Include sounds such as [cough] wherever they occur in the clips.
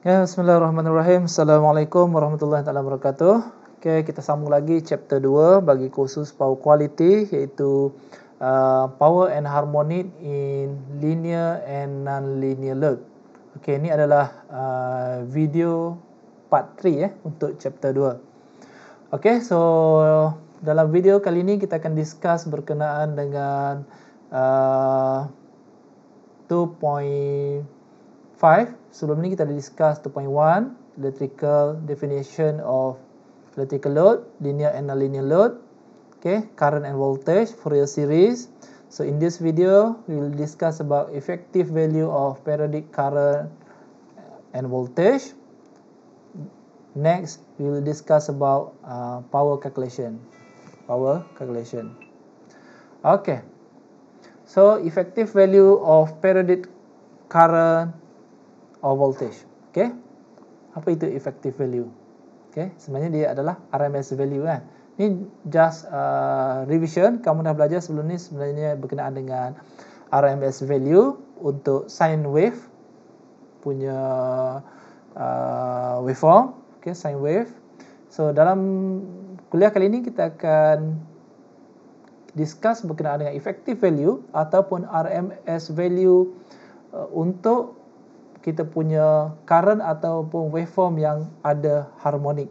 Okay, ya, Bismillahirrahmanirrahim. Assalamualaikum warahmatullahi taala wabarakatuh. Okay, kita sambung lagi chapter 2 bagi khusus power quality iaitu uh, power and harmony in linear and non-linear load. Okay, ini adalah uh, video part 3 eh ya, untuk chapter 2. Okay, so dalam video kali ini kita akan discuss berkenaan dengan uh, 2. 5 sebelum ni kita dah discuss 2.1 electrical definition of electrical load linear and nonlinear load okay current and voltage Fourier series so in this video we will discuss about effective value of periodic current and voltage next we will discuss about uh, power calculation power calculation okay so effective value of periodic current or voltage. Okay. Apa itu effective value? Okay. Sebenarnya dia adalah RMS value kan. Ini just uh, revision. Kamu dah belajar sebelum ni sebenarnya berkenaan dengan RMS value untuk sine wave punya uh, waveform. Okay. Sine wave. So dalam kuliah kali ini kita akan discuss berkenaan dengan effective value ataupun RMS value uh, untuk kita punya current ataupun waveform yang ada harmonik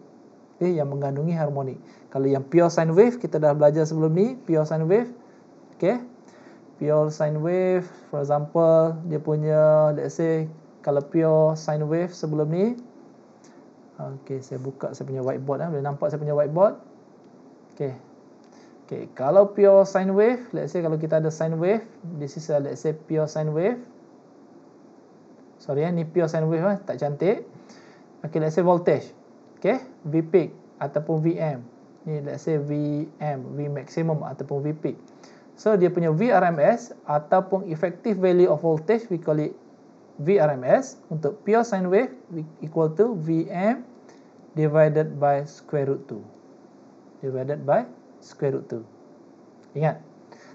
okay, yang mengandungi harmonik kalau yang pure sine wave kita dah belajar sebelum ni pure sine wave okay. pure sine wave for example dia punya let's say kalau pure sine wave sebelum ni okay, saya buka saya punya whiteboard eh. boleh nampak saya punya whiteboard okay, Okay, kalau pure sine wave, let's say kalau kita ada sine wave, this is a, let's say pure sine wave sorry eh, Napier sine wave eh, tak cantik. Okay, let's say voltage. Okay, V peak ataupun VM. Ni let's say VM, V maximum ataupun V peak. So, dia punya VRMS ataupun effective value of voltage, we call it VRMS. Untuk pure sine wave, equal to VM divided by square root 2. Divided by square root 2. Ingat.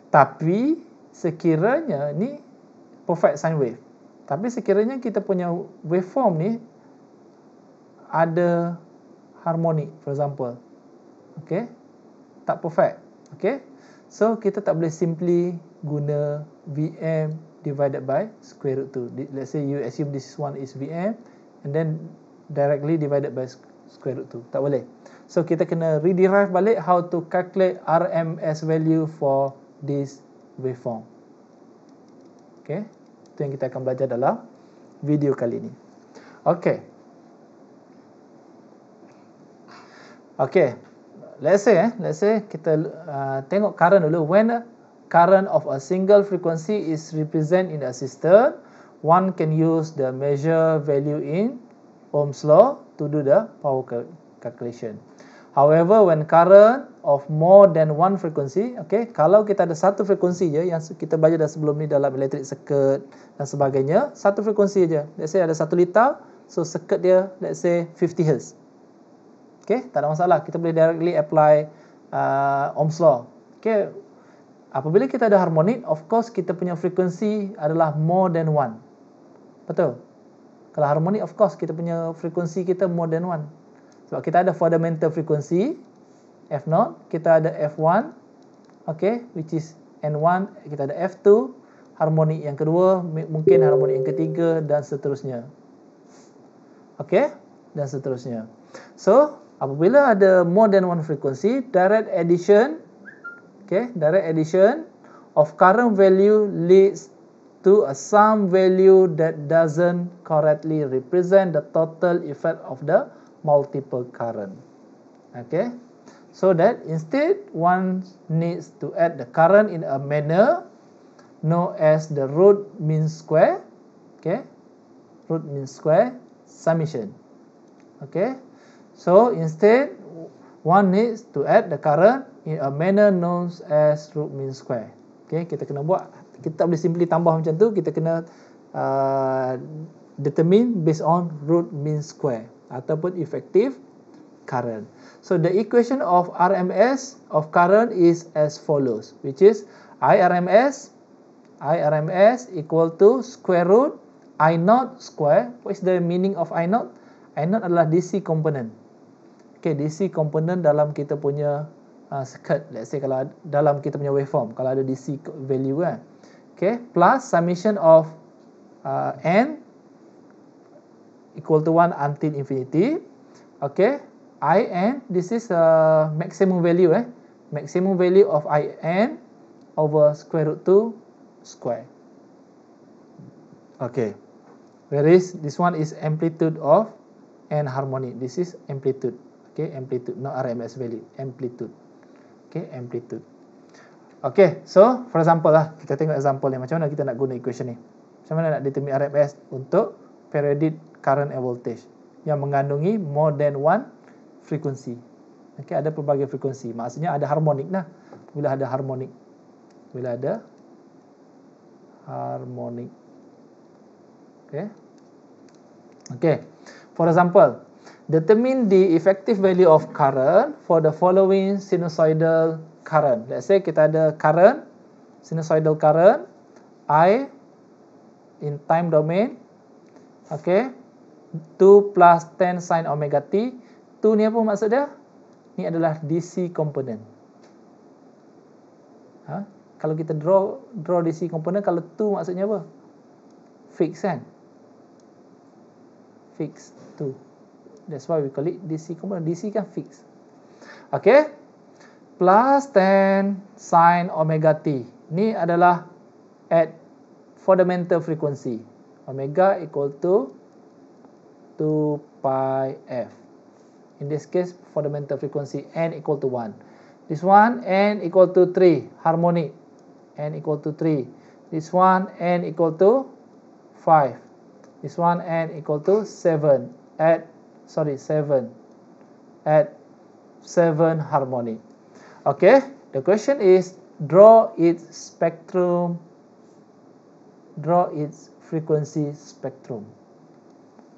Tapi, sekiranya ni perfect sine wave. Tapi sekiranya kita punya waveform ni ada harmonik, for example. Okay? Tak perfect. Okay? So, kita tak boleh simply guna VM divided by square root 2. Let's say you assume this one is VM and then directly divided by square root 2. Tak boleh. So, kita kena rederive balik how to calculate RMS value for this waveform. Okay? Okay? Itu yang kita akan belajar dalam video kali ini. Okay. Okay. Let's say, eh, let's say kita uh, tengok current dulu. When current of a single frequency is represent in a system, one can use the measure value in Ohm's law to do the power calculation. However, when current of more than one frequency, okay, kalau kita ada satu frekuensi je yang kita belajar dah sebelum ni dalam electric circuit dan sebagainya, satu frekuensi je. Let's say ada satu liter, so circuit dia let's say 50 Hz. Okay, tak ada masalah. Kita boleh directly apply uh, Ohm's law. Okay, apabila kita ada harmonik, of course kita punya frekuensi adalah more than one. Betul? Kalau harmonik, of course kita punya frekuensi kita more than one. Sebab kita ada fundamental frequency F0, kita ada F1 okay, which is N1, kita ada F2 harmonik yang kedua, mungkin harmonik yang ketiga dan seterusnya Okay, dan seterusnya So, apabila ada more than one frequency, direct addition okay, direct addition of current value leads to a sum value that doesn't correctly represent the total effect of the multiple current. Okay. So that instead one needs to add the current in a manner known as the root mean square. Okay. Root mean square summation. Okay. So instead one needs to add the current in a manner known as root mean square. Okay. Kita kena buat. Kita tak boleh simply tambah macam tu. Kita kena uh, determine based on root mean square ataupun effective current. So the equation of RMS of current is as follows, which is I RMS, I RMS equal to square root I naught square. What is the meaning of I naught? I naught adalah DC component. Okay, DC component dalam kita punya uh, circuit. Let's say kalau dalam kita punya waveform, kalau ada DC value kan. Okay, plus summation of uh, N equal to 1 until infinity. Okay. In, this is a uh, maximum value. Eh? Maximum value of In over square root 2 square. Okay. Whereas this one is amplitude of N harmonic. This is amplitude. Okay, amplitude. Not RMS value. Amplitude. Okay, amplitude. Okay, so for example lah. Kita tengok example ni. Macam mana kita nak guna equation ni. Macam mana nak determine RMS untuk periodic current and voltage yang mengandungi more than one frequency. Okay, ada pelbagai frekuensi. Maksudnya ada harmonik lah. Bila ada harmonik. Bila ada harmonik. Okay. Okay. For example, determine the effective value of current for the following sinusoidal current. Let's say kita ada current, sinusoidal current, I in time domain. Okay. Okay. 2 plus 10 sin omega t. 2 ni apa maksud dia? Ni adalah DC component. Ha? Kalau kita draw draw DC component, kalau 2 maksudnya apa? Fix kan? Fix 2. That's why we call it DC component. DC kan fix. Okay. Plus 10 sin omega t. Ni adalah at fundamental frequency. Omega equal to 2 pi f. In this case, fundamental frequency n equal to 1. This one, n equal to 3, harmonic, n equal to 3. This one, n equal to 5. This one, n equal to 7, at, sorry, 7, at 7 harmonic. Okay, the question is, draw its spectrum, draw its frequency spectrum.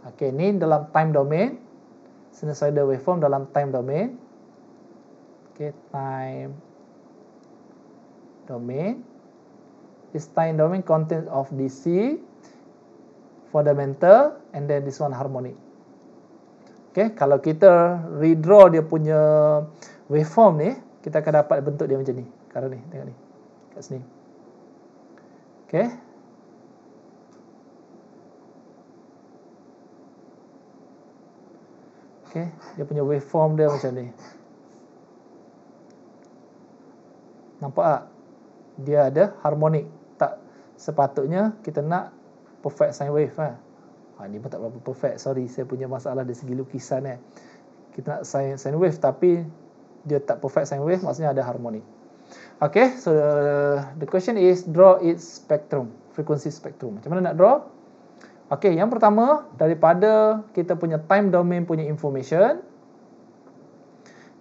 Okey, ni dalam time domain. Sinusoidal waveform dalam time domain. Okey, time domain. This time domain content of DC, fundamental and then this one harmonic. Okey, kalau kita redraw dia punya waveform ni, kita akan dapat bentuk dia macam ni. Sekarang ni, tengok ni. Kat sini. Okey. okay. dia punya waveform dia macam ni nampak tak dia ada harmonik tak sepatutnya kita nak perfect sine wave kan? ha, ni pun tak berapa perfect sorry saya punya masalah dari segi lukisan eh. kita nak sine, sine wave tapi dia tak perfect sine wave maksudnya ada harmonik Okay, so uh, the question is draw its spectrum, frequency spectrum. Macam mana nak draw? Okey, yang pertama daripada kita punya time domain punya information.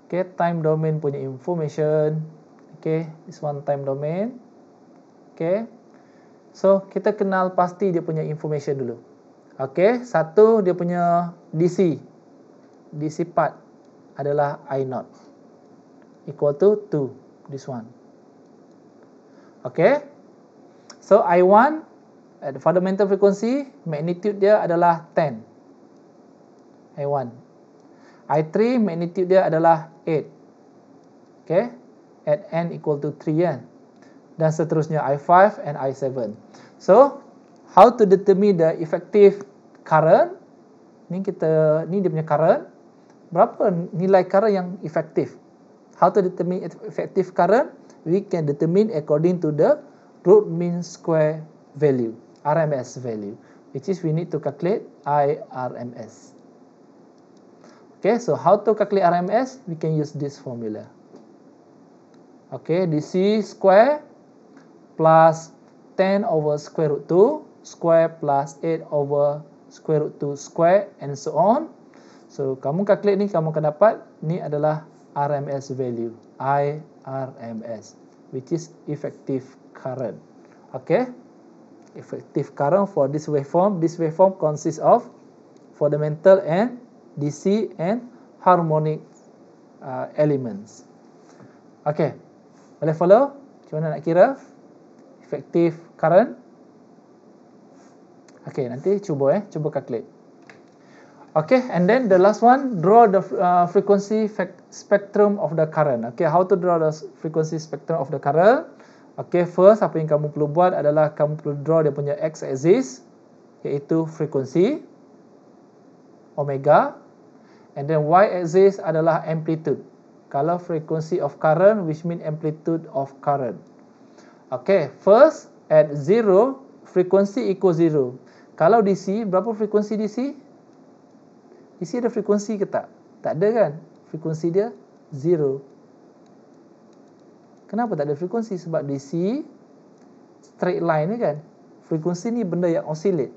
Okey, time domain punya information. Okey, this one time domain. Okey. So, kita kenal pasti dia punya information dulu. Okey, satu dia punya DC. DC part adalah I0. Equal to 2, this one. Okey. So, I1 at the fundamental frequency, magnitude dia adalah 10. I1. I3, magnitude dia adalah 8. Okay. At n equal to 3, kan? Dan seterusnya, I5 and I7. So, how to determine the effective current? Ni kita, ni dia punya current. Berapa nilai current yang efektif? How to determine effective current? We can determine according to the root mean square value. RMS value which is we need to calculate IRMS okay so how to calculate RMS we can use this formula okay DC square plus 10 over square root 2 square plus 8 over square root 2 square and so on so kamu calculate ni kamu akan dapat ni adalah RMS value IRMS which is effective current okay effective current for this waveform. This waveform consists of fundamental and DC and harmonic uh, elements. Okay, boleh follow? Macam mana nak kira? Effective current. Okay, nanti cuba eh. Cuba calculate. Okay, and then the last one, draw the uh, frequency spectrum of the current. Okay, how to draw the frequency spectrum of the current? Okay, first apa yang kamu perlu buat adalah kamu perlu draw dia punya x-axis iaitu frekuensi omega and then y-axis adalah amplitude. Kalau frekuensi of current which mean amplitude of current. Okay, first at zero frekuensi equal zero. Kalau DC, berapa frekuensi DC? DC ada frekuensi ke tak? Tak ada kan? Frekuensi dia zero. Kenapa tak ada frekuensi? Sebab DC straight line ni kan. Frekuensi ni benda yang oscillate.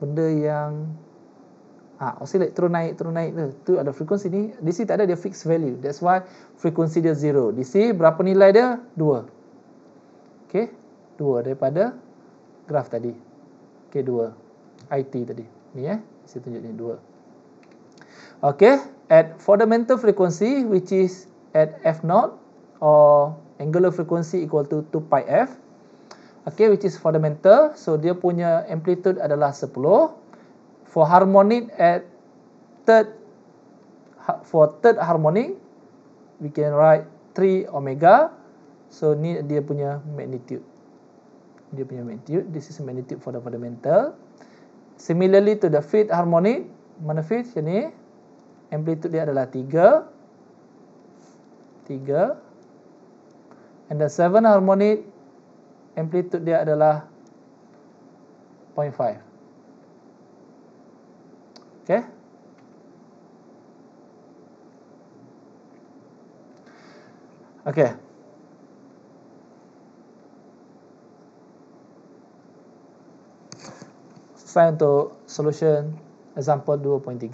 Benda yang ah ha, oscillate turun naik turun naik tu. ada frekuensi ni. DC tak ada dia fixed value. That's why frekuensi dia zero. DC berapa nilai dia? Dua. Okay, dua daripada graf tadi. Okay, dua. IT tadi. Ni eh. Saya tunjuk ni dua. Okay, at fundamental frequency which is at F0 or angular frequency equal to 2 pi f. Okay, which is fundamental. So dia punya amplitude adalah 10. For harmonic at third ha, for third harmonic we can write 3 omega. So ni dia punya magnitude. Dia punya magnitude, this is magnitude for the fundamental. Similarly to the fifth harmonic, mana fifth sini? Amplitude dia adalah 3. 3 and the seven harmonic amplitude dia adalah 0.5 okay okay Saya untuk solution example 2.3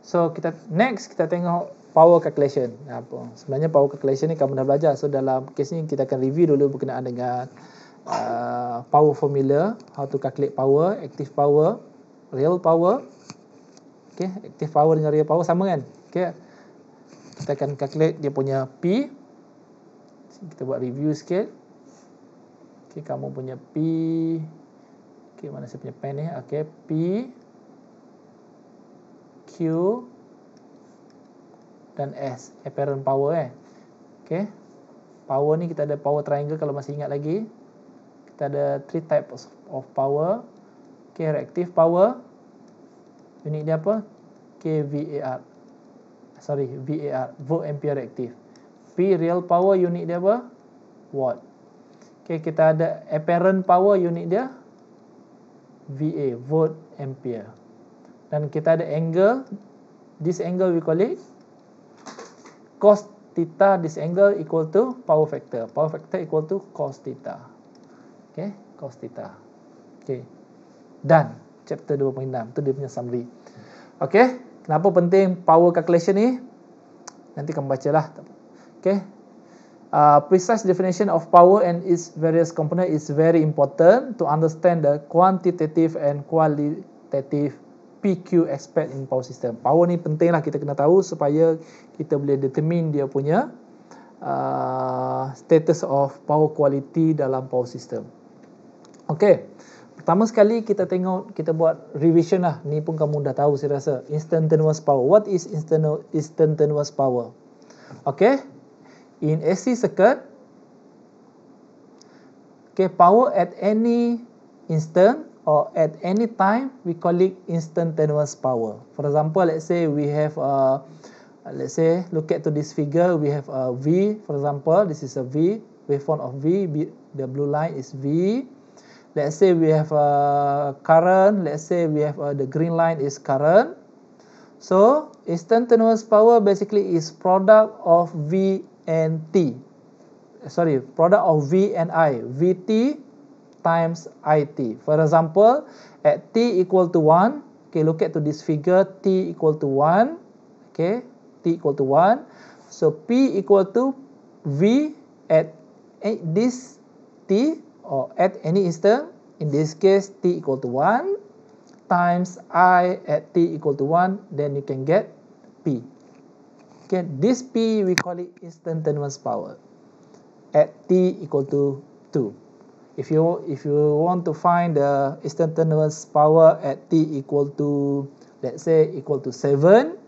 so kita next kita tengok power calculation apa sebenarnya power calculation ni kamu dah belajar so dalam kes ni kita akan review dulu berkenaan dengan uh, power formula how to calculate power active power real power okey active power dengan real power sama kan okey kita akan calculate dia punya P kita buat review sikit okey kamu punya P okey mana saya punya pen ni okey P Q dan S apparent power eh okay. power ni kita ada power triangle kalau masih ingat lagi kita ada three types of power okay, reactive power unit dia apa kVAR sorry VAR volt ampere reactive P real power unit dia apa watt okay, kita ada apparent power unit dia VA volt ampere dan kita ada angle this angle we call it cos theta this angle equal to power factor. Power factor equal to cos theta. Okay, cos theta. Okay, done. Chapter 2.6, tu dia punya summary. Okay, kenapa penting power calculation ni? Nanti kamu bacalah. Okay. Uh, precise definition of power and its various component is very important to understand the quantitative and qualitative PQ aspect in power system. Power ni pentinglah kita kena tahu supaya kita boleh determine dia punya uh, status of power quality dalam power system. Okay, pertama sekali kita tengok, kita buat revision lah. Ni pun kamu dah tahu saya rasa. Instantaneous power. What is instantaneous power? Okay, in AC circuit, okay, power at any instant or at any time we call it instantaneous power for example let's say we have a let's say look at to this figure we have a v for example this is a v waveform of v the blue line is v let's say we have a current let's say we have a, the green line is current so instantaneous power basically is product of v and t sorry product of v and i vt times I t. For example, at t equal to 1, okay, look at to this figure, t equal to 1, okay, t equal to 1. So p equal to v at this t or at any instant, in this case t equal to 1 times i at t equal to 1, then you can get p. Okay, this p we call it instantaneous power at t equal to 2 if you if you want to find the instantaneous power at t equal to let's say equal to 7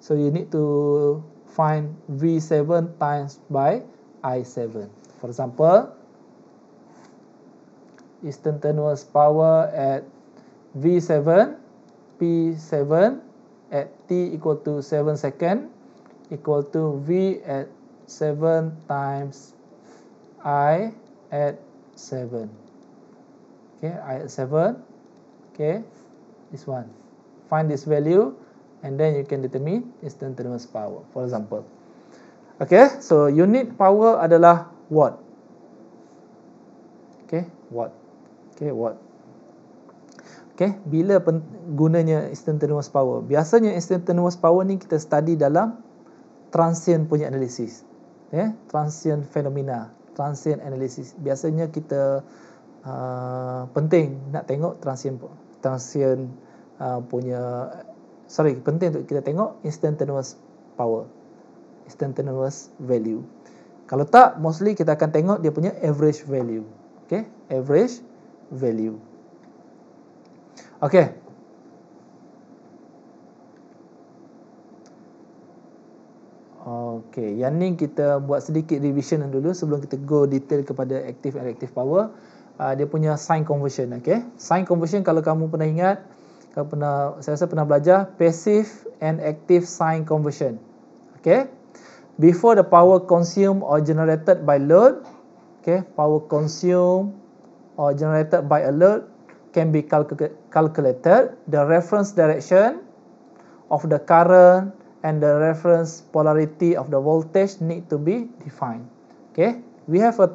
so you need to find v7 times by i7 for example instantaneous power at v7 p7 at t equal to 7 second equal to v at 7 times i at seven. Okay, ayat seven. Okay, this one. Find this value, and then you can determine instantaneous power. For example, okay. So unit power adalah watt. Okay, watt. Okay, watt. Okay, bila gunanya instantaneous power? Biasanya instantaneous power ni kita study dalam transient punya analisis. yeah, transient fenomena transient analysis. Biasanya kita uh, penting nak tengok transient transient uh, punya sorry penting untuk kita tengok instantaneous power, instantaneous value. Kalau tak, mostly kita akan tengok dia punya average value. Okay, average value. Okay. Okey, yang ni kita buat sedikit revision dulu sebelum kita go detail kepada active and reactive power. Uh, dia punya sign conversion, okey. Sign conversion kalau kamu pernah ingat, kamu pernah saya rasa pernah belajar passive and active sign conversion. Okey. Before the power consumed or generated by load, okey, power consumed or generated by a load can be calculated the reference direction of the current and the reference polarity of the voltage need to be defined. Okay, we have a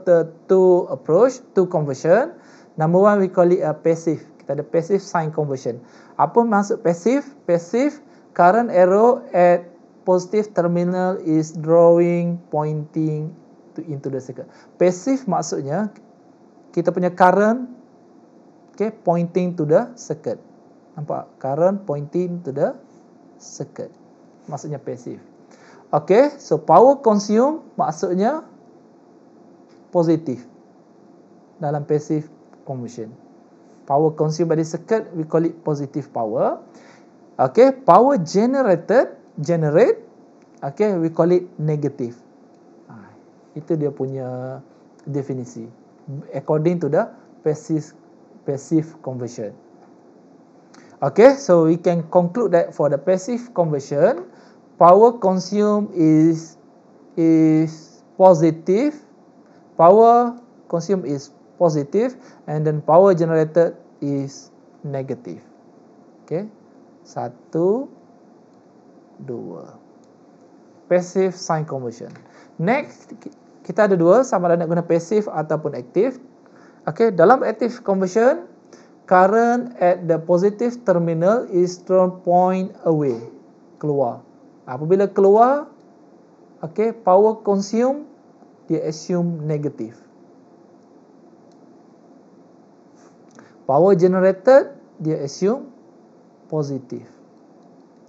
two approach, two conversion. Number one, we call it a passive. Kita ada passive sign conversion. Apa maksud passive? Passive current arrow at positive terminal is drawing pointing to into the circuit. Passive maksudnya kita punya current okay pointing to the circuit. Nampak current pointing to the circuit maksudnya pasif. Okay, so power consume maksudnya positif dalam passive conversion. Power consumed by the circuit, we call it positive power. Okay, power generated, generate, okay, we call it negative. Ah, itu dia punya definisi. According to the passive passive conversion. Okay, so we can conclude that for the passive conversion, power consumed is is positive power consumed is positive and then power generated is negative okay satu dua passive sign conversion next kita ada dua sama ada nak guna passive ataupun active okay dalam active conversion current at the positive terminal is thrown point away keluar apabila keluar okay, power consume dia assume negatif power generated dia assume positif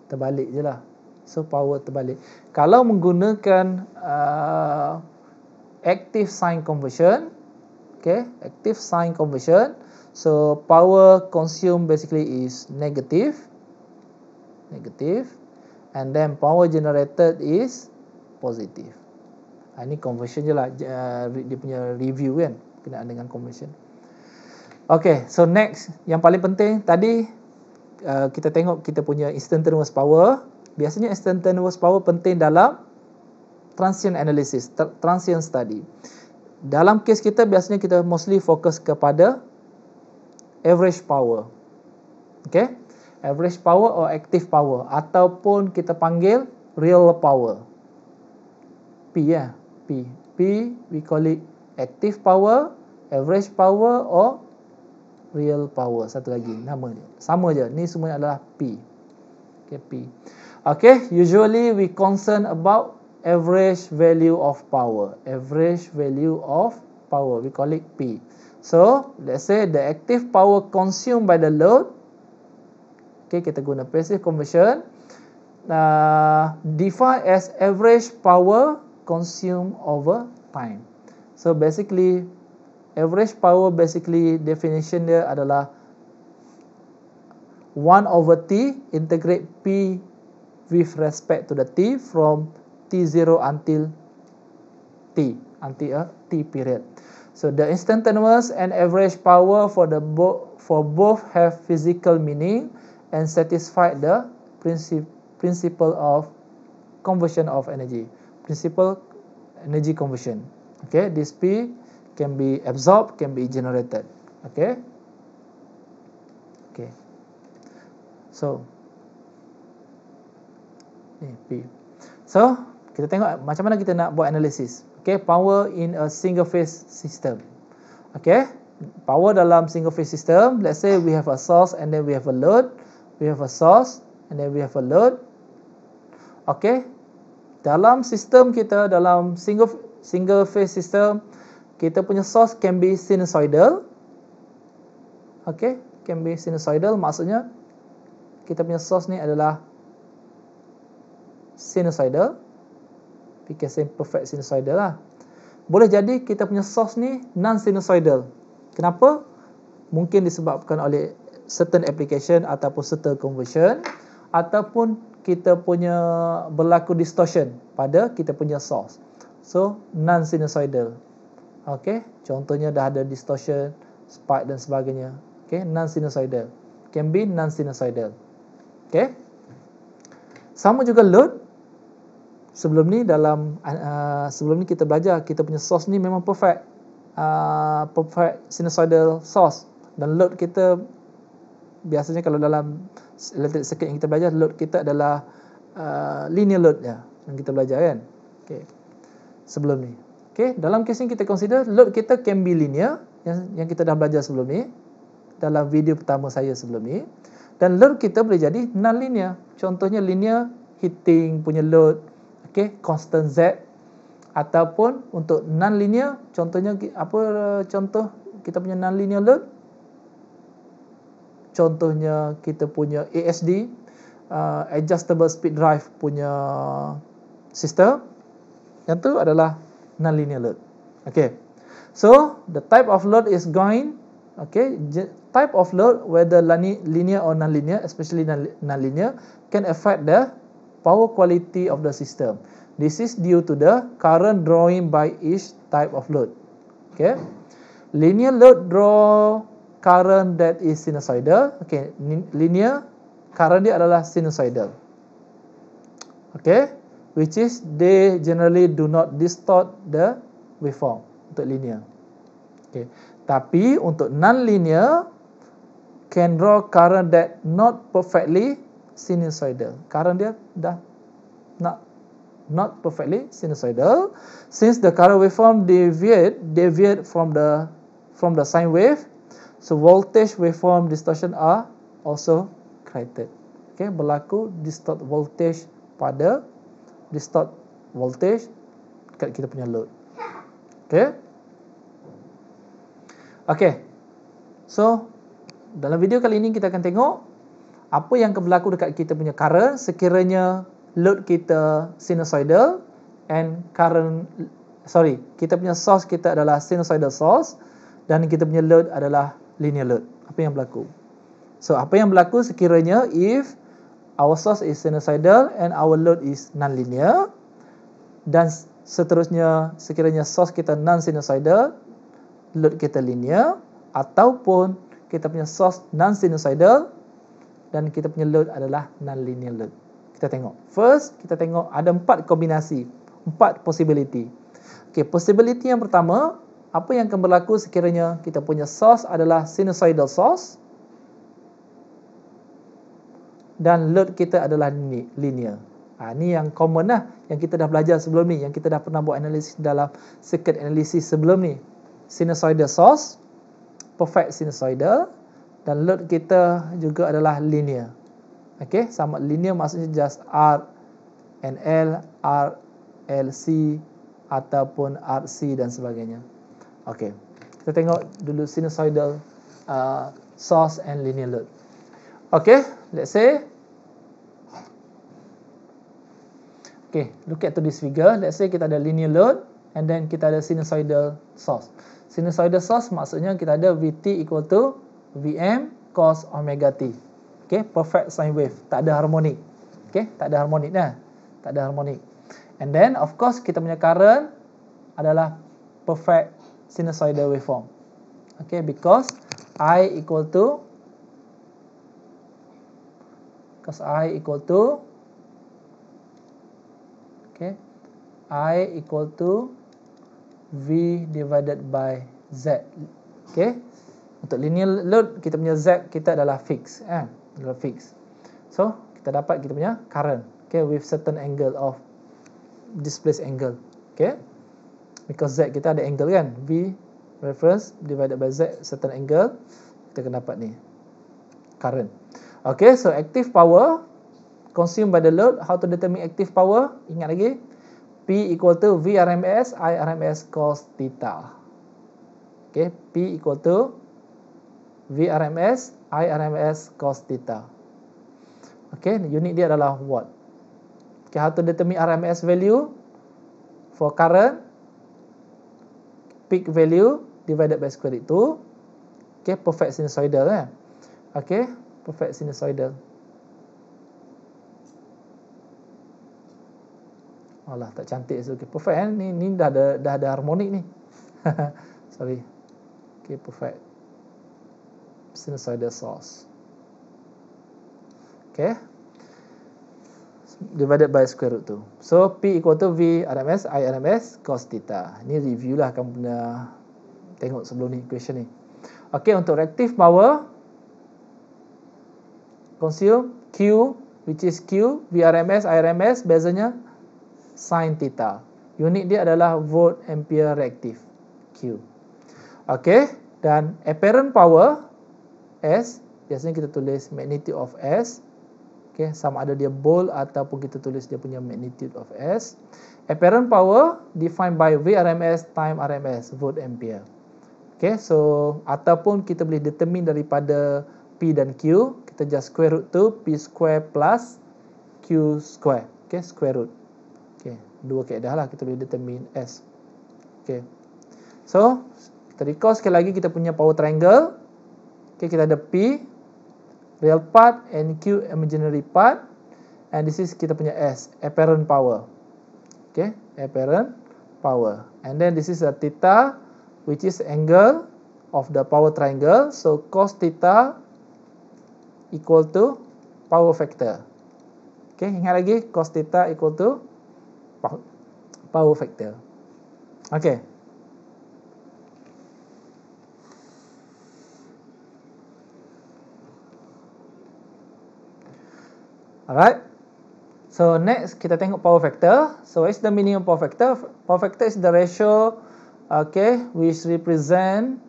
terbalik je lah so power terbalik kalau menggunakan uh, active sign conversion okay, active sign conversion so power consume basically is negative negative and then power generated is positive. Ha, ini conversion je lah. Uh, dia punya review kan. kena dengan conversion. Okay. So next. Yang paling penting. Tadi uh, kita tengok kita punya instantaneous power. Biasanya instantaneous power penting dalam transient analysis. Tr transient study. Dalam kes kita biasanya kita mostly fokus kepada average power. Okay average power or active power ataupun kita panggil real power P ya yeah. P P we call it active power average power or real power satu lagi nama dia sama je ni semua adalah P okay P okay usually we concern about average value of power average value of power we call it P so let's say the active power consumed by the load okay, kita guna passive conversion uh, define as average power consumed over time so basically average power basically definition dia adalah 1 over T integrate P with respect to the T from T0 until T until a uh, T period so the instantaneous and average power for the both for both have physical meaning and satisfy the principle principle of conversion of energy principle energy conversion okay this p can be absorbed can be generated okay okay so ni p so kita tengok macam mana kita nak buat analisis okay power in a single phase system okay power dalam single phase system let's say we have a source and then we have a load we have a source and then we have a load okay dalam sistem kita dalam single single phase system kita punya source can be sinusoidal okay can be sinusoidal maksudnya kita punya source ni adalah sinusoidal because perfect sinusoidal lah boleh jadi kita punya source ni non sinusoidal kenapa mungkin disebabkan oleh certain application ataupun certain conversion ataupun kita punya berlaku distortion pada kita punya source. So, non-sinusoidal. Okay, contohnya dah ada distortion, spike dan sebagainya. Okay, non-sinusoidal. Can be non-sinusoidal. Okay. Sama juga load. Sebelum ni dalam uh, sebelum ni kita belajar kita punya source ni memang perfect uh, perfect sinusoidal source dan load kita biasanya kalau dalam electric circuit yang kita belajar load kita adalah uh, linear load ya yang kita belajar kan okey sebelum ni okey dalam kes ni kita consider load kita can be linear yang yang kita dah belajar sebelum ni dalam video pertama saya sebelum ni dan load kita boleh jadi non linear contohnya linear heating punya load okey constant z ataupun untuk non linear contohnya apa contoh kita punya non linear load contohnya kita punya ASD uh, adjustable speed drive punya sistem yang tu adalah non-linear load okey so the type of load is going okey type of load whether linear or non-linear, especially non-linear, can affect the power quality of the system this is due to the current drawing by each type of load okey linear load draw current that is sinusoidal. Okay, linear current dia adalah sinusoidal. Okay, which is they generally do not distort the waveform untuk linear. Okay, tapi untuk non-linear can draw current that not perfectly sinusoidal. Current dia dah not not perfectly sinusoidal since the current waveform deviate deviate from the from the sine wave So voltage waveform distortion are also created. Okay, berlaku distort voltage pada distort voltage dekat kita punya load. Okay. Okay. So, dalam video kali ini kita akan tengok apa yang berlaku dekat kita punya current sekiranya load kita sinusoidal and current sorry, kita punya source kita adalah sinusoidal source dan kita punya load adalah linear load. Apa yang berlaku? So, apa yang berlaku sekiranya if our source is sinusoidal and our load is non-linear dan seterusnya sekiranya source kita non-sinusoidal, load kita linear ataupun kita punya source non-sinusoidal dan kita punya load adalah non-linear load. Kita tengok. First, kita tengok ada empat kombinasi. Empat possibility. Okay, possibility yang pertama apa yang akan berlaku sekiranya kita punya sos adalah sinusoidal sos dan load kita adalah linear. Ha, ini yang common lah yang kita dah belajar sebelum ni, yang kita dah pernah buat analisis dalam circuit analisis sebelum ni. Sinusoidal sos, perfect sinusoidal dan load kita juga adalah linear. Okay, sama linear maksudnya just R and L, R, L, C ataupun RC dan sebagainya. Okay. Kita tengok dulu sinusoidal uh, source and linear load. Okay. Let's say. Okay. Look at to this figure. Let's say kita ada linear load and then kita ada sinusoidal source. Sinusoidal source maksudnya kita ada Vt equal to Vm cos omega t. Okay. Perfect sine wave. Tak ada harmonik. Okay. Tak ada harmonik dah. Tak ada harmonik. And then of course kita punya current adalah perfect sinusoidal waveform. Okay, because I equal to because I equal to okay, I equal to V divided by Z. Okay, untuk linear load kita punya Z kita adalah fix, eh, adalah fix. So kita dapat kita punya current, okay, with certain angle of displaced angle, okay because Z kita ada angle kan V reference divided by Z certain angle kita akan dapat ni current Okay, so active power consumed by the load how to determine active power ingat lagi P equal to V RMS I RMS cos theta Okay, P equal to V RMS I RMS cos theta Okay, unit dia adalah watt Okay, how to determine RMS value For current peak value divided by square root 2 okay perfect sinusoidal eh okay perfect sinusoidal alah tak cantik so okay, perfect eh ni ni dah ada dah ada harmonik ni [laughs] sorry okay perfect sinusoidal source okay divided by square root tu. So P equal to V RMS I RMS cos theta. Ini review lah kamu punya tengok sebelum ni equation ni. Okay untuk reactive power consume Q which is Q V RMS I RMS bezanya sin theta. Unit dia adalah volt ampere reactive Q. Okay dan apparent power S biasanya kita tulis magnitude of S okay, sama ada dia bold ataupun kita tulis dia punya magnitude of S apparent power defined by V RMS time RMS volt ampere okay, so ataupun kita boleh determine daripada P dan Q kita just square root tu P square plus Q square okay, square root okay, dua keadaan lah kita boleh determine S okay. so kita recall sekali lagi kita punya power triangle okay, kita ada P real part and Q imaginary part and this is kita punya S apparent power okay apparent power and then this is a theta which is angle of the power triangle so cos theta equal to power factor okay ingat lagi cos theta equal to power factor okay Alright. So next kita tengok power factor. So what is the minimum power factor? Power factor is the ratio okay which represent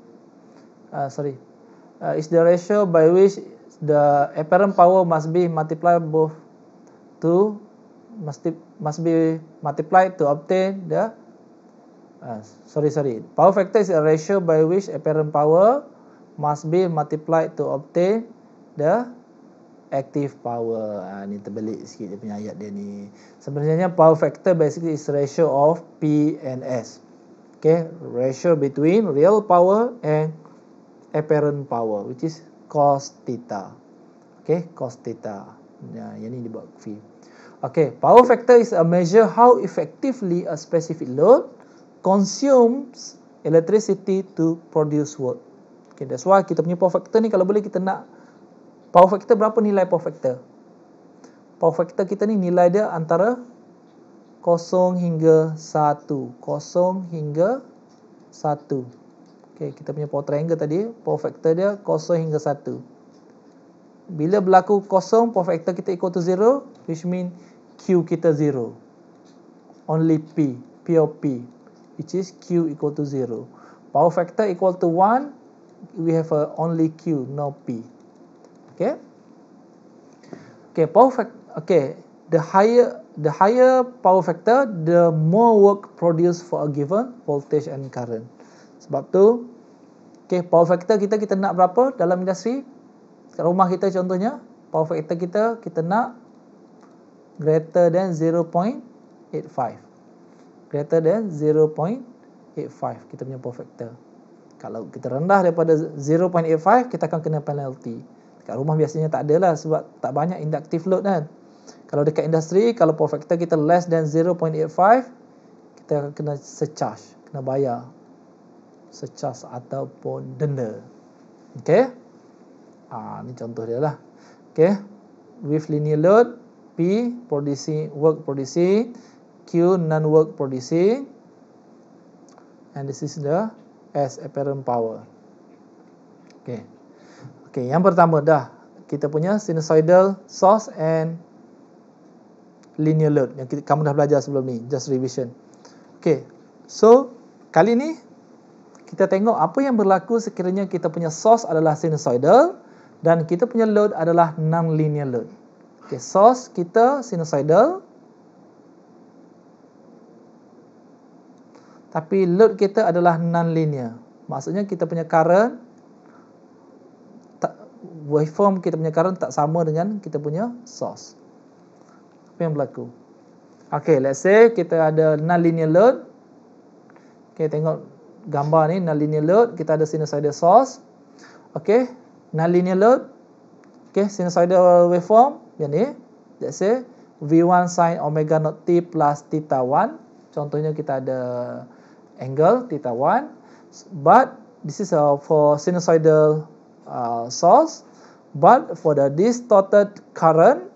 uh, sorry. Uh, is the ratio by which the apparent power must be multiplied both to must be must be multiplied to obtain the uh, sorry sorry. Power factor is a ratio by which apparent power must be multiplied to obtain the active power ha, ni terbalik sikit dia punya ayat dia ni sebenarnya power factor basically is ratio of P and S okay ratio between real power and apparent power which is cos theta okay cos theta ya, yang ni dibuat buat fee okay power factor is a measure how effectively a specific load consumes electricity to produce work okay that's why kita punya power factor ni kalau boleh kita nak Power factor berapa nilai power factor? Power factor kita ni nilai dia antara 0 hingga 1. 0 hingga 1. Okay, kita punya power triangle tadi, power factor dia 0 hingga 1. Bila berlaku 0, power factor kita equal to 0, which mean Q kita 0. Only P, P of P, which is Q equal to 0. Power factor equal to 1, we have a only Q, no P okay okay power factor okay the higher the higher power factor the more work produced for a given voltage and current sebab tu okay power factor kita kita nak berapa dalam industri kat rumah kita contohnya power factor kita kita nak greater than 0.85 greater than 0.85 kita punya power factor kalau kita rendah daripada 0.85 kita akan kena penalty Kat rumah biasanya tak ada lah sebab tak banyak inductive load kan. Kalau dekat industri, kalau power factor kita less than 0.85, kita akan kena secharge, kena bayar. Surcharge ataupun denda. Okay. Ha, ah, ni contoh dia lah. Okay. With linear load, P producing, work producing, Q non-work producing, and this is the S apparent power. Okay. Okey, yang pertama dah kita punya sinusoidal source and linear load yang kita, kamu dah belajar sebelum ni, just revision. Okey. So, kali ni kita tengok apa yang berlaku sekiranya kita punya source adalah sinusoidal dan kita punya load adalah non-linear load. Okey, source kita sinusoidal tapi load kita adalah non-linear. Maksudnya kita punya current waveform kita punya current tak sama dengan kita punya source. Apa yang berlaku? Okay, let's say kita ada linear load. Okay, tengok gambar ni linear load. Kita ada sinusoidal source. Okay, linear load. Okay, sinusoidal waveform. Yang ni, let's say V1 sin omega not T plus theta 1. Contohnya kita ada angle theta 1. But, this is uh, for sinusoidal uh, source. But for the distorted current,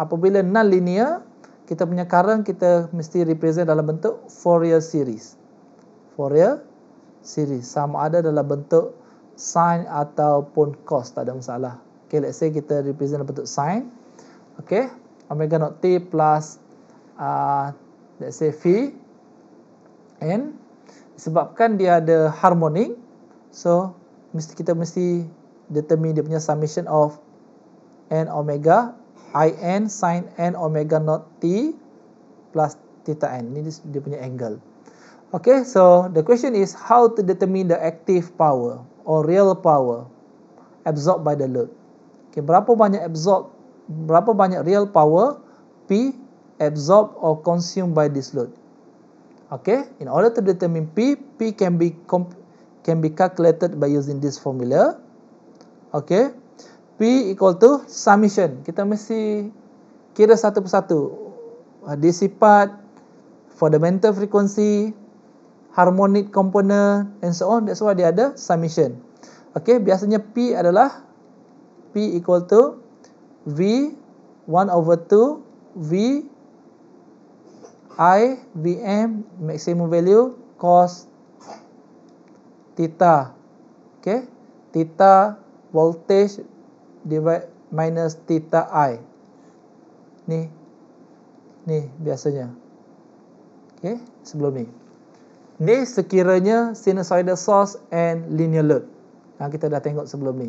apabila non-linear, kita punya current kita mesti represent dalam bentuk Fourier series. Fourier series. Sama ada dalam bentuk sine ataupun cos. Tak ada masalah. Okay, let's say kita represent dalam bentuk sine. Okay. Omega not T plus uh, let's say phi. n. Sebabkan dia ada harmonik, So, mesti kita mesti determine dia punya summation of n omega i n sin n omega not t plus theta n ni dia punya angle okay so the question is how to determine the active power or real power absorbed by the load okay berapa banyak absorb berapa banyak real power p absorbed or consumed by this load okay in order to determine p p can be can be calculated by using this formula. Okay. P equal to summation. Kita mesti kira satu persatu. Disipat, fundamental frequency, harmonic component and so on. That's why dia ada summation. Okay. Biasanya P adalah P equal to V 1 over 2 V I VM maximum value cos theta. Okay. Theta voltage divide minus theta I. Ni. Ni biasanya. Okay. Sebelum ni. Ni sekiranya sinusoidal source and linear load. Yang ha, kita dah tengok sebelum ni.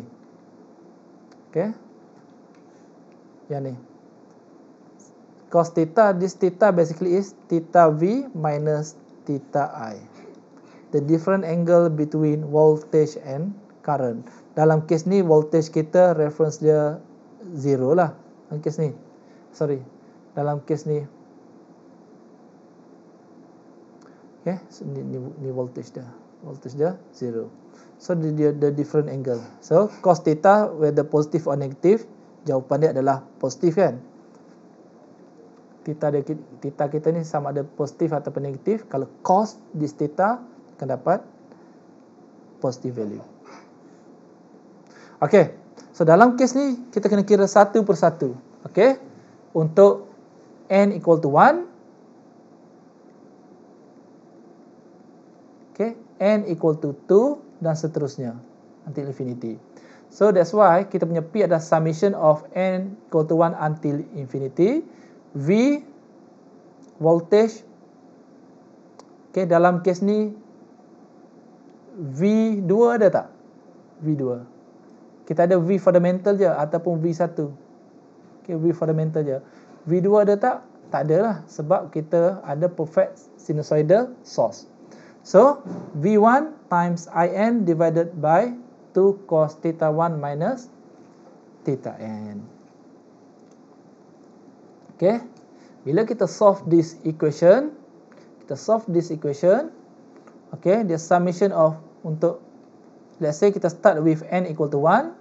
Okay. Ya ni. Cos theta, this theta basically is theta V minus theta I the different angle between voltage and current. Dalam kes ni voltage kita reference dia zero lah. Dalam kes ni. Sorry. Dalam kes ni. Okay. So, ni, ni, ni voltage dia. Voltage dia zero. So the, the, the different angle. So cos theta whether positive or negative. Jawapan dia adalah positif kan. Tita kita ni sama ada positif atau negatif. Kalau cos di Theta akan dapat positive value. Okey. So dalam kes ni kita kena kira satu persatu. Okey. Untuk n equal to 1 Okey, n equal to 2 dan seterusnya until infinity. So that's why kita punya p adalah summation of n equal to 1 until infinity v voltage Okay, dalam kes ni V2 ada tak? V2. Kita ada V fundamental je ataupun V1. Okay, V fundamental je. V2 ada tak? Tak ada lah. Sebab kita ada perfect sinusoidal source. So, V1 times In divided by 2 cos theta 1 minus theta N. Okay. Bila kita solve this equation, kita solve this equation, okay, the summation of untuk let's say kita start with n equal to 1.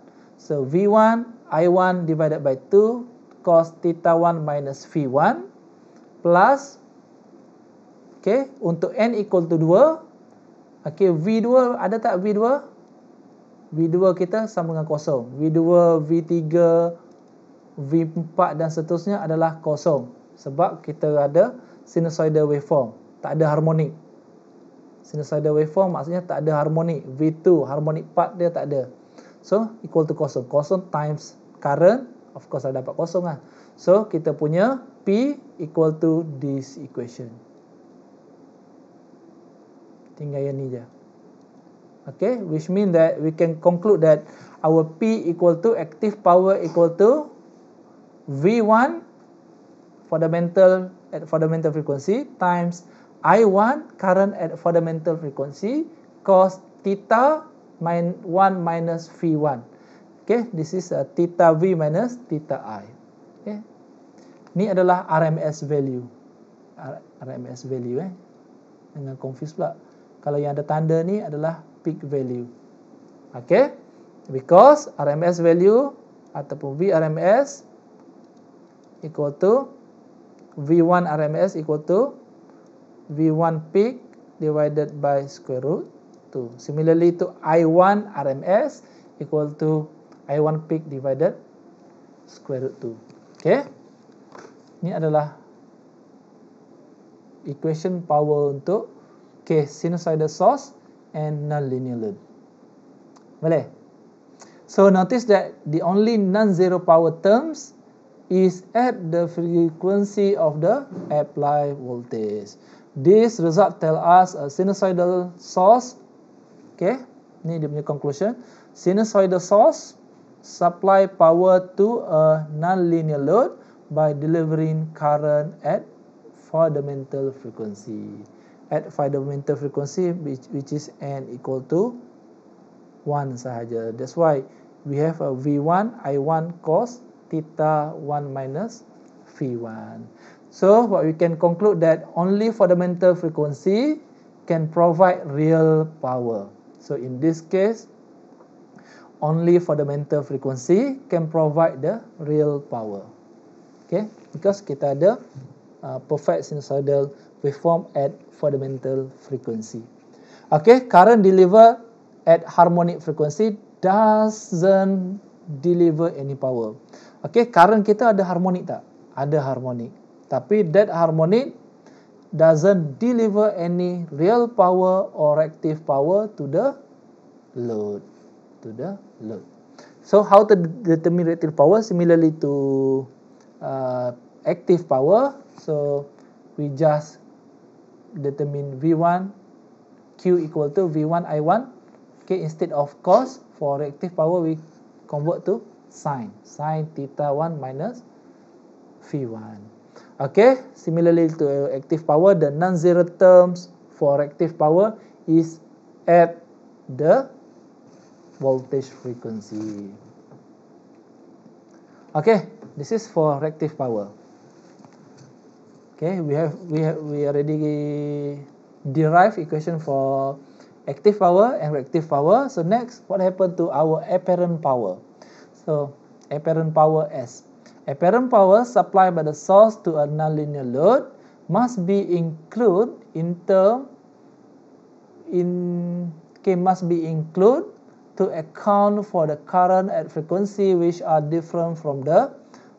So v1 i1 divided by 2 cos theta 1 minus v1 plus okay, untuk n equal to 2. Okay, v2 ada tak v2? V2 kita sama dengan kosong. V2, V3, V4 dan seterusnya adalah kosong. Sebab kita ada sinusoidal waveform. Tak ada harmonik sinusoidal waveform maksudnya tak ada harmonik V2 harmonik part dia tak ada so equal to kosong kosong times current of course saya dapat kosong lah so kita punya P equal to this equation tinggal yang ni je Okay, which mean that we can conclude that our P equal to active power equal to V1 fundamental at fundamental frequency times I1 current at fundamental frequency cos theta min 1 minus V1. Okay, this is a uh, theta V minus theta I. Okay. Ni adalah RMS value. RMS value eh. Jangan confuse pula. Kalau yang ada tanda ni adalah peak value. Okay. Because RMS value ataupun V RMS equal to V1 RMS equal to V1 peak divided by square root 2. Similarly to I1 RMS equal to I1 peak divided square root 2. Okay. Ini adalah equation power untuk okay, sinusoidal source and nonlinear load. Boleh? So notice that the only non-zero power terms is at the frequency of the applied voltage this result tell us a sinusoidal source. Okay, ni dia punya conclusion. Sinusoidal source supply power to a nonlinear load by delivering current at fundamental frequency. At fundamental frequency which, which is n equal to 1 sahaja. That's why we have a V1, I1 cos theta 1 minus V1. So what we can conclude that only fundamental frequency can provide real power. So in this case, only fundamental frequency can provide the real power. Okay, because kita ada uh, perfect sinusoidal waveform at fundamental frequency. Okay, current deliver at harmonic frequency doesn't deliver any power. Okay, current kita ada harmonik tak? Ada harmonik. Tapi that harmonic doesn't deliver any real power or reactive power to the load. To the load. So how to determine reactive power similarly to uh, active power? So we just determine V1 Q equal to V1 I1. Okay, instead of cos for reactive power, we convert to sine. Sine theta 1 minus V1. Okay, similarly to active power, the non-zero terms for active power is at the voltage frequency. Okay, this is for reactive power. Okay, we have we have we already derive equation for active power and reactive power. So next, what happened to our apparent power? So apparent power as apparent power supplied by the source to a nonlinear load must be include in term in okay, must be include to account for the current at frequency which are different from the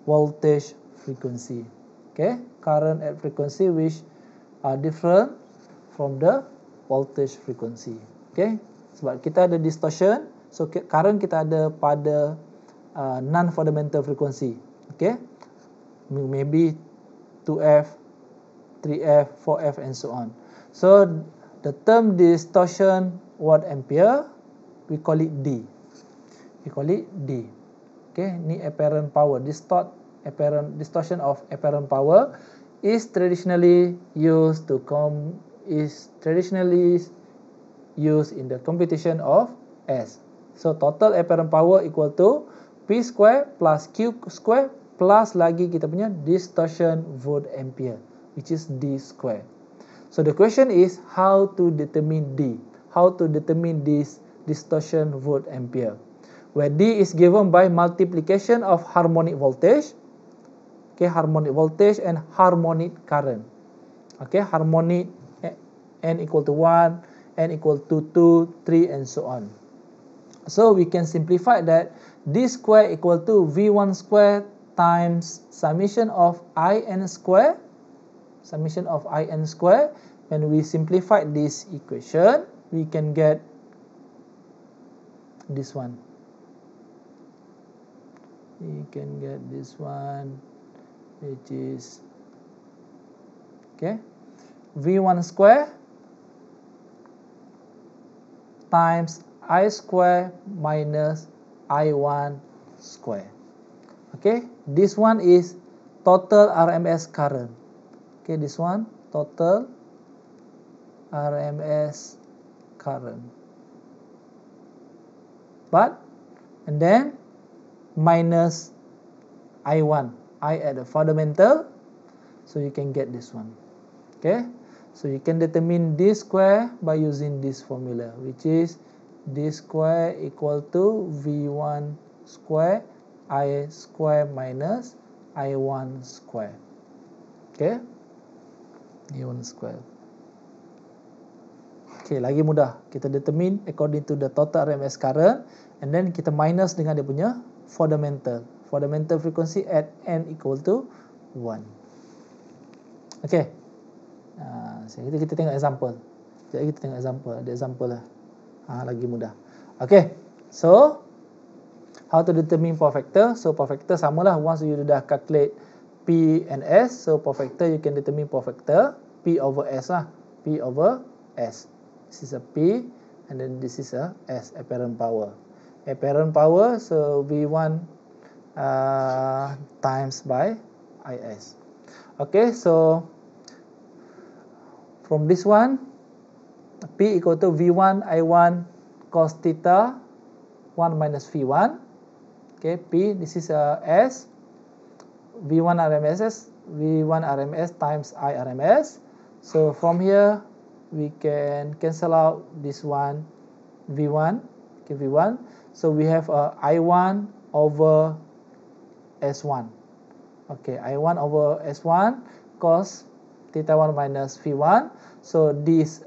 voltage frequency okay current at frequency which are different from the voltage frequency okay sebab kita ada distortion so current kita ada pada uh, non fundamental frequency okay maybe 2f 3f 4f and so on so the term distortion watt ampere we call it d we call it d okay ni apparent power distort apparent distortion of apparent power is traditionally used to come is traditionally used in the computation of s so total apparent power equal to p square plus q square plus lagi kita punya distortion volt ampere which is D square. So the question is how to determine D? How to determine this distortion volt ampere? Where D is given by multiplication of harmonic voltage okay harmonic voltage and harmonic current. Okay, harmonic eh, n equal to 1, n equal to 2, 3 and so on. So we can simplify that D square equal to V1 square times summation of i n square summation of i n square when we simplify this equation we can get this one we can get this one which is okay v1 square times i square minus i1 square Okay, this one is total RMS current. Okay, this one total RMS current. But and then minus I1, I at the fundamental, so you can get this one. Okay, so you can determine d square by using this formula, which is d square equal to v1 square. I square minus I1 square. Okay. I1 square. Okay, lagi mudah. Kita determine according to the total RMS current. And then kita minus dengan dia punya fundamental. Fundamental frequency at N equal to 1. Okay. Ah, sekejap kita, kita tengok example. Jadi kita tengok example. Ada example lah. Ha, lagi mudah. Okay. So how to determine power factor so power factor samalah once you dah calculate P and S so power factor you can determine power factor P over S lah P over S this is a P and then this is a S apparent power apparent power so V1 uh, times by IS Okay, so from this one P equal to V1 I1 cos theta 1 minus V1 okay P this is a V1 RMSs V1 RMS times I RMS so from here we can cancel out this one V1 okay V1 so we have a uh, I1 over S1 okay I1 over S1 cos theta 1 minus V1 so this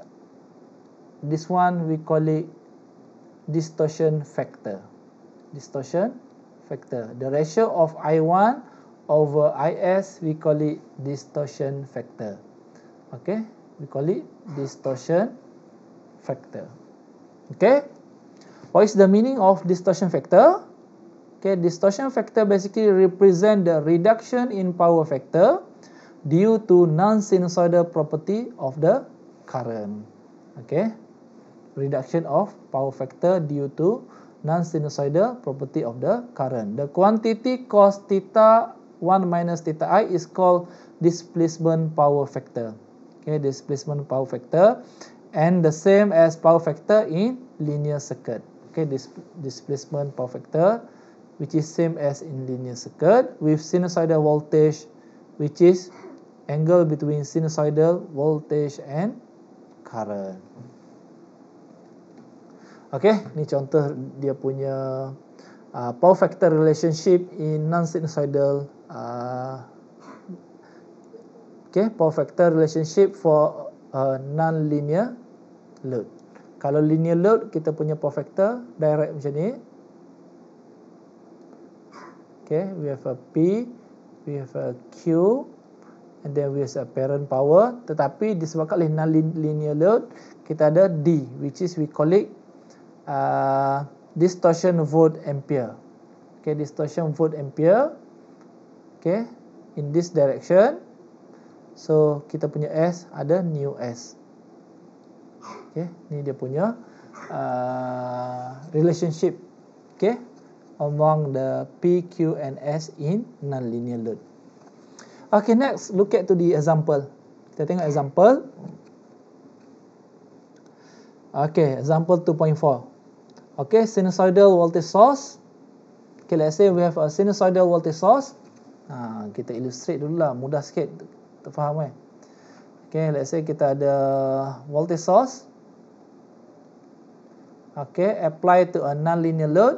this one we call it distortion factor distortion factor. The ratio of I1 over IS, we call it distortion factor. Okay, we call it distortion factor. Okay, what is the meaning of distortion factor? Okay, distortion factor basically represent the reduction in power factor due to non-sinusoidal property of the current. Okay, reduction of power factor due to non sinusoidal property of the current. The quantity cos theta 1 minus theta i is called displacement power factor. Okay, displacement power factor and the same as power factor in linear circuit. Okay, this displacement power factor which is same as in linear circuit with sinusoidal voltage which is angle between sinusoidal voltage and current. Okay, ni contoh dia punya uh, power factor relationship in non-sinusoidal. Uh, okay, power factor relationship for uh, non-linear load. Kalau linear load, kita punya power factor direct macam ni. Okay, we have a P, we have a Q, and then we have a apparent power. Tetapi disebabkan oleh non-linear load, kita ada D, which is we call it uh, distortion volt ampere. Okay, distortion volt ampere. Okay, in this direction. So kita punya S ada new S. Okay, ni dia punya uh, relationship. Okay, among the P, Q, and S in nonlinear load. Okay, next look at to the example. Kita tengok example. Okay, example 2.4 okay, sinusoidal voltage source. Okay, let's say we have a sinusoidal voltage source. Ha, kita illustrate dulu lah, mudah sikit untuk faham eh. Okay, let's say kita ada voltage source. Okay, apply to a non-linear load.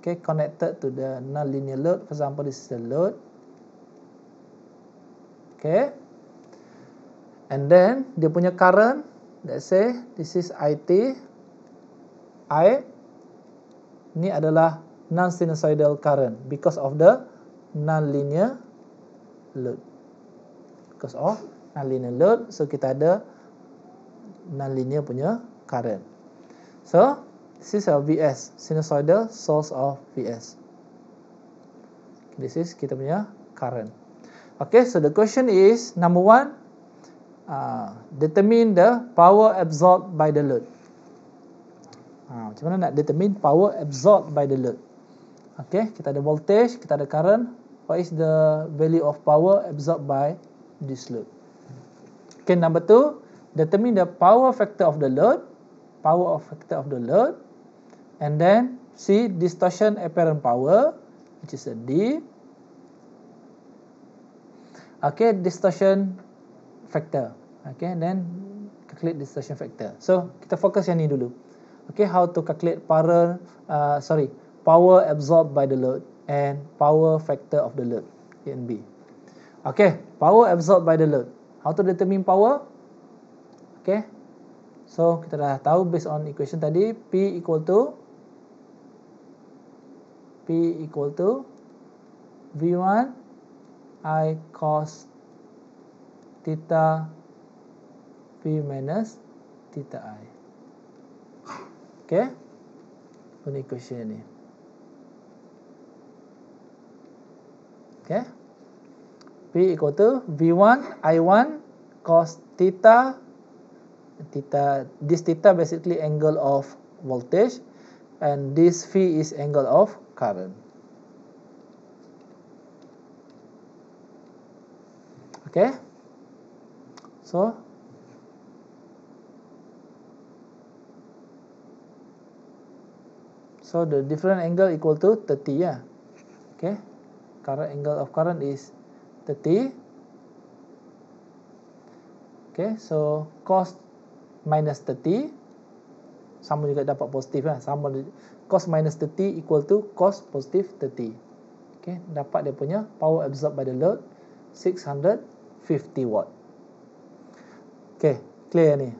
Okay, connected to the non-linear load. For example, this is the load. Okay. And then, dia punya current. Let's say, this is IT. I ni adalah non-sinusoidal current because of the non-linear load because of non-linear load so kita ada non-linear punya current so this is our VS sinusoidal source of VS this is kita punya current Okay, so the question is number one, uh, determine the power absorbed by the load. Ha, macam mana nak determine power absorbed by the load? Okay, kita ada voltage, kita ada current. What is the value of power absorbed by this load? Okay, number two, determine the power factor of the load. Power factor of the load. And then, see distortion apparent power, which is a D. Okay, distortion factor. Okay, then calculate distortion factor. So, kita fokus yang ni dulu okay how to calculate power uh, sorry power absorbed by the load and power factor of the load A and B okay power absorbed by the load how to determine power okay so kita dah tahu based on equation tadi P equal to P equal to V1 I cos theta V minus theta I Okay, Apa ni question ni? Okey. P equal to V1 I1 cos theta theta this theta basically angle of voltage and this phi is angle of current. Okay, So So the different angle equal to 30 ya. Okay. Current angle of current is 30. Okay, so cos minus 30 sama juga dapat positif lah. Sama cos minus 30 equal to cos positif 30. Okay, dapat dia punya power absorbed by the load 650 watt. Okay, clear ni.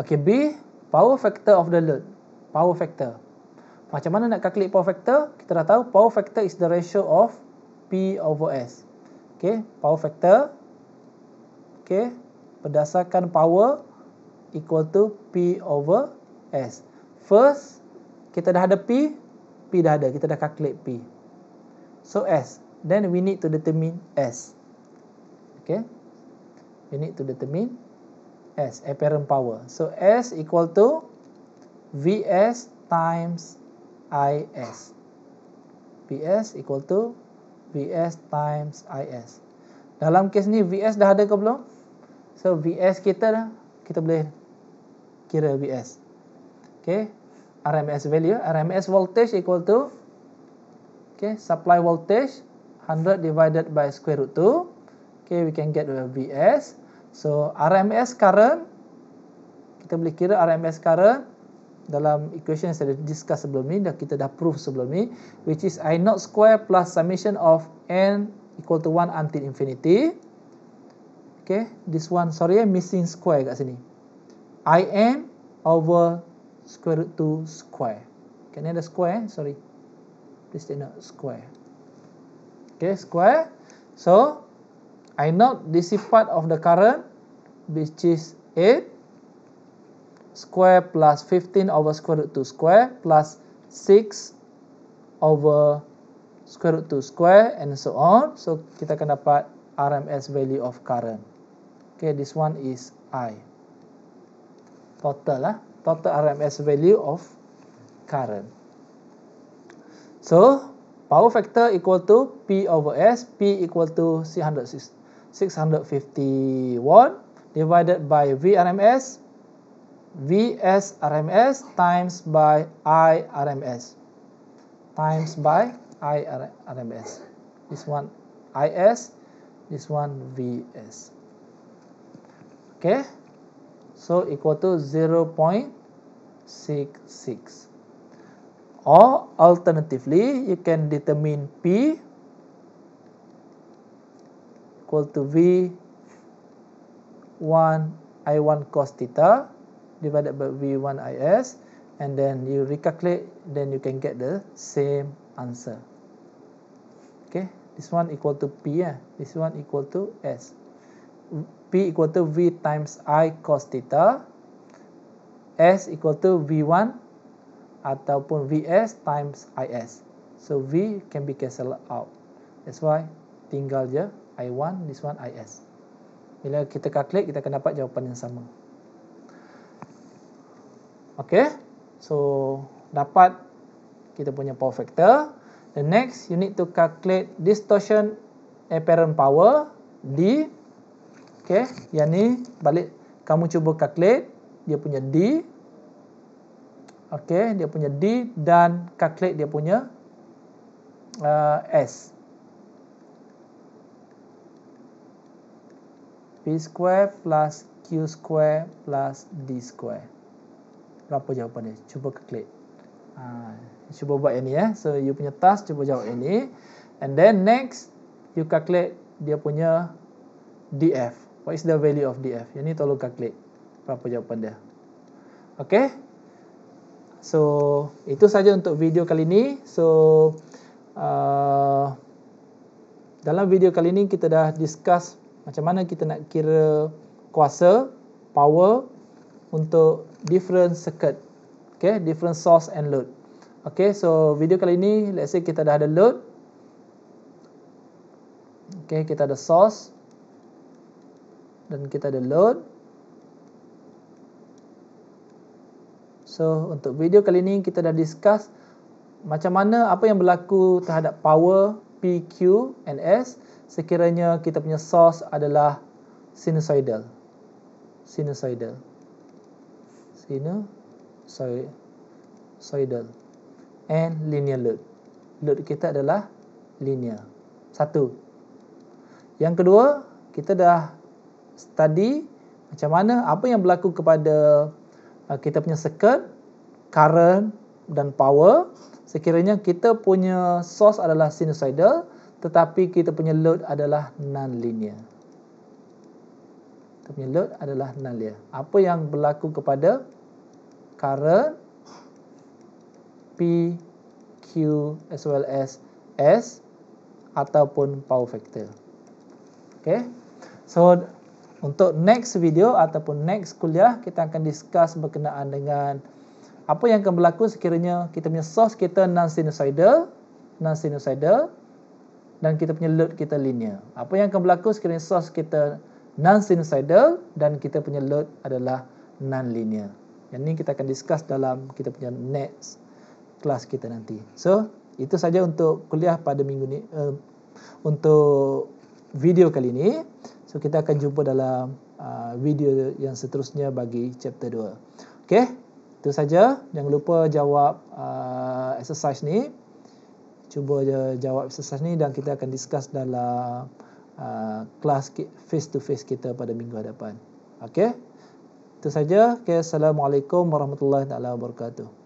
Okay, B power factor of the load power factor. Macam mana nak calculate power factor? Kita dah tahu power factor is the ratio of P over S. Okay, power factor. Okay, berdasarkan power equal to P over S. First, kita dah ada P. P dah ada. Kita dah calculate P. So, S. Then, we need to determine S. Okay. We need to determine S. Apparent power. So, S equal to VS times IS. VS equal to VS times IS. Dalam kes ni VS dah ada ke belum? So VS kita dah, kita boleh kira VS. Okay. RMS value, RMS voltage equal to okay, supply voltage 100 divided by square root 2. Okay, we can get VS. So RMS current, kita boleh kira RMS current dalam equation yang saya dah discuss sebelum ni dah kita dah prove sebelum ni which is i naught square plus summation of n equal to 1 until infinity okay this one sorry eh, missing square kat sini i n over square root 2 square okay ni ada square eh? sorry this take not square okay square so i naught this is part of the current which is 8 square plus 15 over square root 2 square plus 6 over square root 2 square and so on. So kita akan dapat RMS value of current. Okay, this one is I. Total lah. Total RMS value of current. So, power factor equal to P over S. P equal to 650 watt divided by V RMS. RMS times by IRMS times by IRMS. This one IS, this one VS. Okay, so equal to 0 0.66. Or alternatively, you can determine P equal to V1 I1 cos theta divided by V1IS and then you recalculate then you can get the same answer okay this one equal to P yeah. this one equal to S P equal to V times I cos theta S equal to V1 ataupun VS times IS so V can be cancelled out that's why tinggal je I1 this one IS bila kita calculate kita akan dapat jawapan yang sama Okay, so dapat kita punya power factor. The next, you need to calculate distortion apparent power D. Okay, yang ni balik kamu cuba calculate dia punya D. Okay, dia punya D dan calculate dia punya uh, S. P square plus Q square plus D square apa jawapan dia cuba klik ha, cuba buat yang ni eh. so you punya task cuba jawab ini and then next you calculate dia punya df what is the value of df yang ni tolong calculate berapa jawapan dia okay so itu saja untuk video kali ni so uh, dalam video kali ni kita dah discuss macam mana kita nak kira kuasa power untuk different circuit okay different source and load okay so video kali ini let's say kita dah ada load okay kita ada source dan kita ada load so untuk video kali ini kita dah discuss macam mana apa yang berlaku terhadap power P, Q and S sekiranya kita punya source adalah sinusoidal sinusoidal inner sinusoidal and linear load. Load kita adalah linear. Satu. Yang kedua, kita dah study macam mana apa yang berlaku kepada uh, kita punya circuit, current dan power sekiranya kita punya source adalah sinusoidal tetapi kita punya load adalah non-linear. Kita punya load adalah non-linear. Apa yang berlaku kepada current P, Q as well as S ataupun power factor. Okay. So, untuk next video ataupun next kuliah, kita akan discuss berkenaan dengan apa yang akan berlaku sekiranya kita punya source kita non-sinusoidal, non-sinusoidal dan kita punya load kita linear. Apa yang akan berlaku sekiranya source kita non-sinusoidal dan kita punya load adalah non-linear. Yang ni kita akan discuss dalam kita punya next kelas kita nanti. So, itu saja untuk kuliah pada minggu ni uh, untuk video kali ini. So, kita akan jumpa dalam uh, video yang seterusnya bagi chapter 2. Okey? Itu saja. Jangan lupa jawab uh, exercise ni. Cuba je jawab exercise ni dan kita akan discuss dalam uh, ah, kelas face to face kita pada minggu hadapan. Okey? Itu saja. Okay. Assalamualaikum warahmatullahi wabarakatuh.